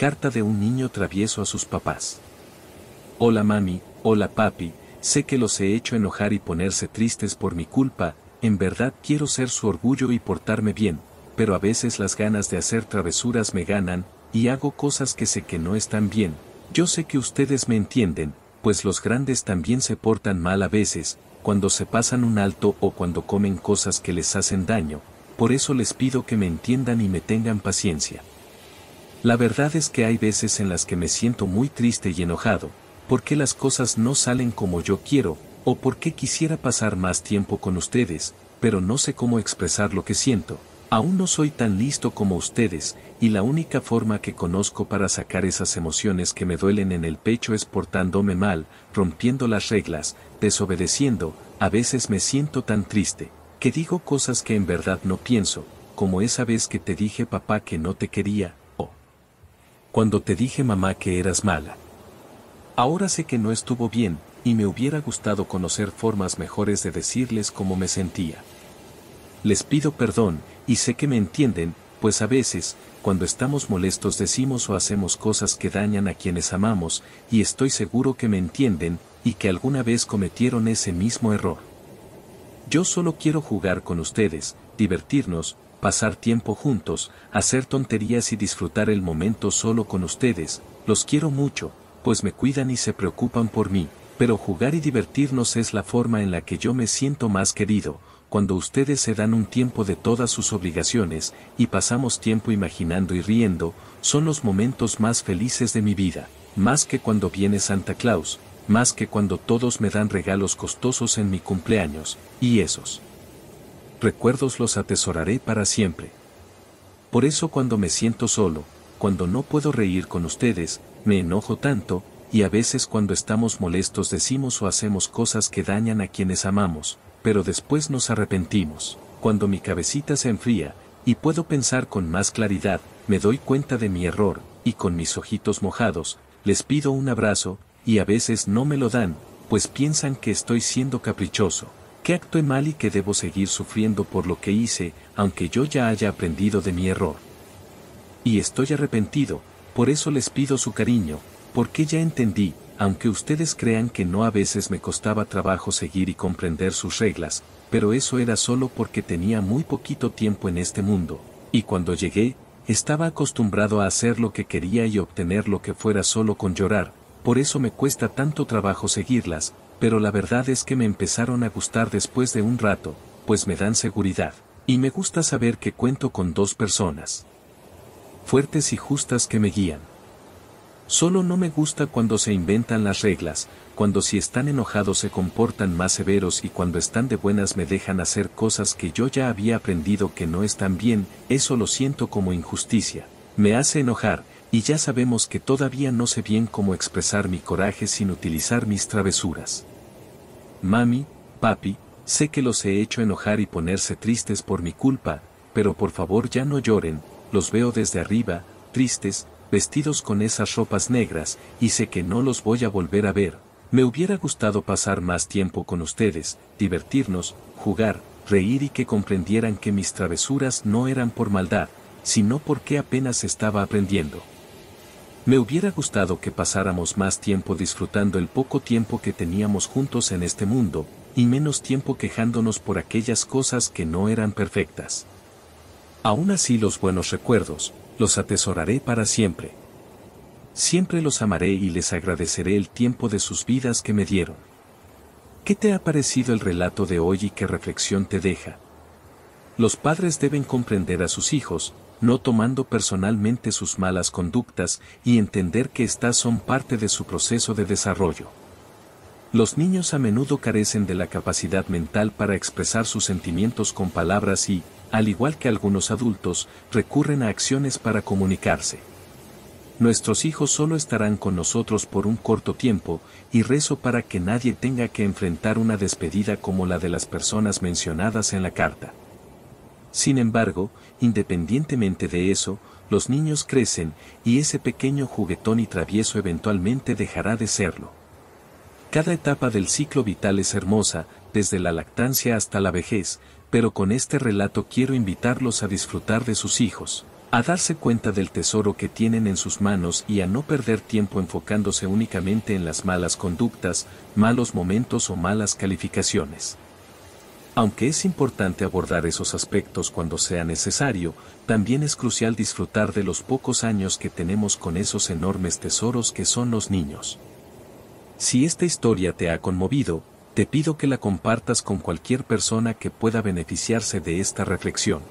Carta de un niño travieso a sus papás. Hola mami, hola papi, sé que los he hecho enojar y ponerse tristes por mi culpa, en verdad quiero ser su orgullo y portarme bien, pero a veces las ganas de hacer travesuras me ganan, y hago cosas que sé que no están bien, yo sé que ustedes me entienden, pues los grandes también se portan mal a veces, cuando se pasan un alto o cuando comen cosas que les hacen daño, por eso les pido que me entiendan y me tengan paciencia. La verdad es que hay veces en las que me siento muy triste y enojado, porque las cosas no salen como yo quiero, o porque quisiera pasar más tiempo con ustedes, pero no sé cómo expresar lo que siento. Aún no soy tan listo como ustedes, y la única forma que conozco para sacar esas emociones que me duelen en el pecho es portándome mal, rompiendo las reglas, desobedeciendo, a veces me siento tan triste, que digo cosas que en verdad no pienso, como esa vez que te dije papá que no te quería, cuando te dije mamá que eras mala. Ahora sé que no estuvo bien, y me hubiera gustado conocer formas mejores de decirles cómo me sentía. Les pido perdón, y sé que me entienden, pues a veces, cuando estamos molestos decimos o hacemos cosas que dañan a quienes amamos, y estoy seguro que me entienden, y que alguna vez cometieron ese mismo error. Yo solo quiero jugar con ustedes, divertirnos, pasar tiempo juntos, hacer tonterías y disfrutar el momento solo con ustedes, los quiero mucho, pues me cuidan y se preocupan por mí, pero jugar y divertirnos es la forma en la que yo me siento más querido, cuando ustedes se dan un tiempo de todas sus obligaciones y pasamos tiempo imaginando y riendo, son los momentos más felices de mi vida, más que cuando viene Santa Claus, más que cuando todos me dan regalos costosos en mi cumpleaños, y esos recuerdos los atesoraré para siempre. Por eso cuando me siento solo, cuando no puedo reír con ustedes, me enojo tanto, y a veces cuando estamos molestos decimos o hacemos cosas que dañan a quienes amamos, pero después nos arrepentimos. Cuando mi cabecita se enfría, y puedo pensar con más claridad, me doy cuenta de mi error, y con mis ojitos mojados, les pido un abrazo, y a veces no me lo dan, pues piensan que estoy siendo caprichoso que actué mal y que debo seguir sufriendo por lo que hice, aunque yo ya haya aprendido de mi error. Y estoy arrepentido, por eso les pido su cariño, porque ya entendí, aunque ustedes crean que no a veces me costaba trabajo seguir y comprender sus reglas, pero eso era solo porque tenía muy poquito tiempo en este mundo, y cuando llegué, estaba acostumbrado a hacer lo que quería y obtener lo que fuera solo con llorar, por eso me cuesta tanto trabajo seguirlas, pero la verdad es que me empezaron a gustar después de un rato, pues me dan seguridad, y me gusta saber que cuento con dos personas fuertes y justas que me guían. Solo no me gusta cuando se inventan las reglas, cuando si están enojados se comportan más severos y cuando están de buenas me dejan hacer cosas que yo ya había aprendido que no están bien, eso lo siento como injusticia. Me hace enojar, y ya sabemos que todavía no sé bien cómo expresar mi coraje sin utilizar mis travesuras. Mami, papi, sé que los he hecho enojar y ponerse tristes por mi culpa, pero por favor ya no lloren, los veo desde arriba, tristes, vestidos con esas ropas negras, y sé que no los voy a volver a ver. Me hubiera gustado pasar más tiempo con ustedes, divertirnos, jugar, reír y que comprendieran que mis travesuras no eran por maldad, sino porque apenas estaba aprendiendo. Me hubiera gustado que pasáramos más tiempo disfrutando el poco tiempo que teníamos juntos en este mundo, y menos tiempo quejándonos por aquellas cosas que no eran perfectas. Aún así los buenos recuerdos, los atesoraré para siempre. Siempre los amaré y les agradeceré el tiempo de sus vidas que me dieron. ¿Qué te ha parecido el relato de hoy y qué reflexión te deja? Los padres deben comprender a sus hijos, no tomando personalmente sus malas conductas y entender que estas son parte de su proceso de desarrollo. Los niños a menudo carecen de la capacidad mental para expresar sus sentimientos con palabras y, al igual que algunos adultos, recurren a acciones para comunicarse. Nuestros hijos solo estarán con nosotros por un corto tiempo, y rezo para que nadie tenga que enfrentar una despedida como la de las personas mencionadas en la carta. Sin embargo, independientemente de eso, los niños crecen y ese pequeño juguetón y travieso eventualmente dejará de serlo. Cada etapa del ciclo vital es hermosa, desde la lactancia hasta la vejez, pero con este relato quiero invitarlos a disfrutar de sus hijos, a darse cuenta del tesoro que tienen en sus manos y a no perder tiempo enfocándose únicamente en las malas conductas, malos momentos o malas calificaciones. Aunque es importante abordar esos aspectos cuando sea necesario, también es crucial disfrutar de los pocos años que tenemos con esos enormes tesoros que son los niños. Si esta historia te ha conmovido, te pido que la compartas con cualquier persona que pueda beneficiarse de esta reflexión.